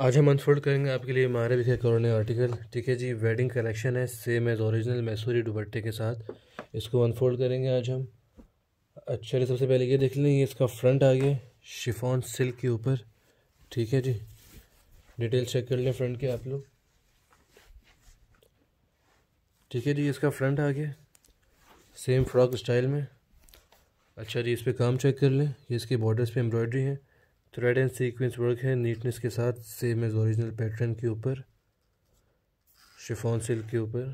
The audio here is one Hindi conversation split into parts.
आज हम अनफोल्ड करेंगे आपके लिए हमारे लिखे करोने आर्टिकल ठीक है जी वेडिंग कलेक्शन है सेम एज ओरिजिनल मैसूरी दुपट्टे के साथ इसको अनफोल्ड करेंगे आज हम अच्छा सबसे पहले ये देख लें ये इसका फ्रंट आ गया शिफॉन सिल्क के ऊपर ठीक है जी डिटेल चेक कर लें फ्रंट के आप लोग ठीक है जी इसका फ्रंट आ गया सेम फ्रॉक स्टाइल में अच्छा जी इस पर काम चेक कर लें ये इसके बॉर्डर्स पे एम्ब्रॉयडरी है थ्रेड एंड सीक्वेंस वर्क है नीटनेस के साथ सेम एज ओरिजिनल पैटर्न के ऊपर शिफॉन सिल्क के ऊपर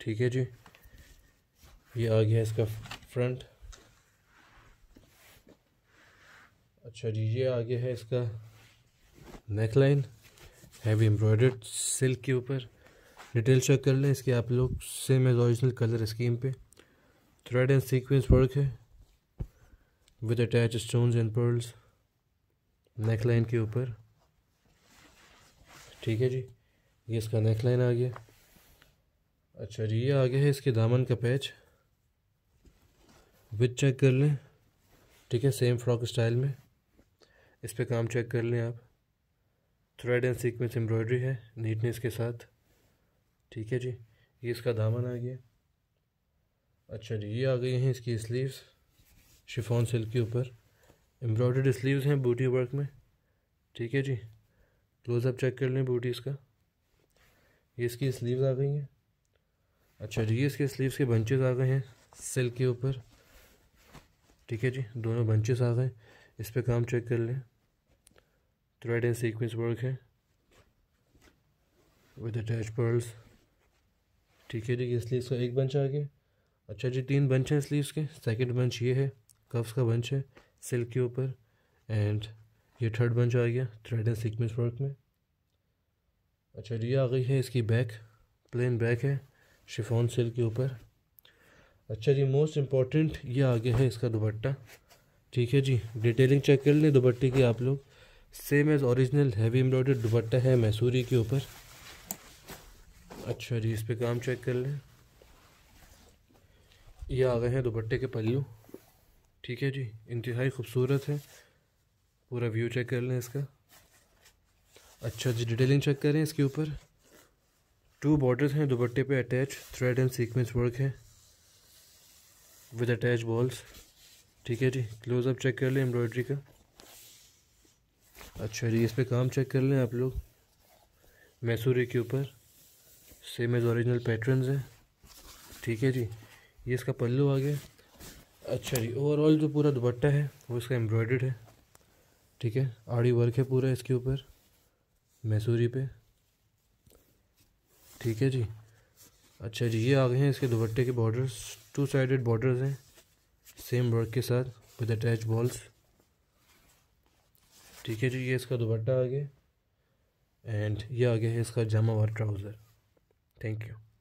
ठीक है जी ये आ गया इसका फ्रंट अच्छा जी ये आ गया है इसका neck line heavy embroidered silk के ऊपर डिटेल चेक कर लें इसके आप लोग same as original colour scheme पे थ्रेड एंड सीक्वेंस वर्क है with attach stones and pearls neck line के ऊपर ठीक है जी ये इसका नेक लाइन आ गया अच्छा जी ये आ गया है इसके दामन का पैच विथ चेक कर लें ठीक है सेम फ्रॉक स्टाइल में इस पर काम चेक कर लें आप थ्रेड एंड सीक्वेंस एम्ब्रॉयडरी है नीटनेस के साथ ठीक है जी ये इसका दामन आ गया अच्छा जी ये आ गई हैं इसकी स्लीव्स शिफॉन सिल्क के ऊपर एम्ब्रॉयडर्ड स्लीव्स हैं बूटी वर्क में ठीक है जी क्लोजअप चेक कर लें बूटी का ये इसकी स्लीव्स आ गई हैं अच्छा जी ये इसके स्लीव्स के बंचेस आ गए हैं सिल्क के ऊपर ठीक है जी दोनों बंचेस आ गए इस पर काम चेक कर लें थ्रेड एंड सीक्वेंस वर्क है विद अटैच पर्ल्स ठीक है जी ये स्लीव्स का एक बंच आ गया अच्छा जी तीन बंच हैं स्लीव्स के सेकंड बंच ये है कफ्स का बंच है सिल्क के ऊपर एंड ये थर्ड बंच आ गया थ्रेड एंड सिकमेंस वर्क में अच्छा ये आ गई है इसकी बैक प्लेन बैक है शिफॉन सिल्क के ऊपर अच्छा जी मोस्ट इम्पॉर्टेंट ये आ गया है इसका दुपट्टा ठीक है जी डिटेलिंग चेक कर लें दुपट्टे की आप लोग same as original heavy embroidered दुपट्टा है मैसूरी के ऊपर अच्छा जी इस पे काम चेक कर लें ये आ गए हैं दुपट्टे के पल्लू ठीक है जी इंतहाई खूबसूरत है पूरा व्यू चेक कर लें इसका अच्छा जी डिटेलिंग चेक करें इसके ऊपर टू बॉर्डर्स हैं दुपट्टे पे attach thread and sequins work है विद अटैच बॉल्स ठीक है जी क्लोजअप चेक कर लें एम्ब्रॉयड्री का अच्छा जी इस पर काम चेक कर लें आप लोग मैसूरी के ऊपर सेम एज ओरिजिनल पैटर्न्स हैं ठीक है जी ये इसका पल्लू आ गया अच्छा जी ओवरऑल जो पूरा दुपट्टा है वो इसका एम्ब्रॉयड है ठीक है आड़ी वर्क है पूरा इसके ऊपर मैसूरी पे ठीक है जी अच्छा जी ये आ गए हैं इसके दुपट्टे के बॉर्डर्स टू साइडेड बॉर्डर्स हैं सेम वर्क के साथ विद अटैच बॉल्स ठीक है जी ये इसका दुपट्टा आ गया एंड ये आ गया है इसका जामा और ट्राउज़र थैंक यू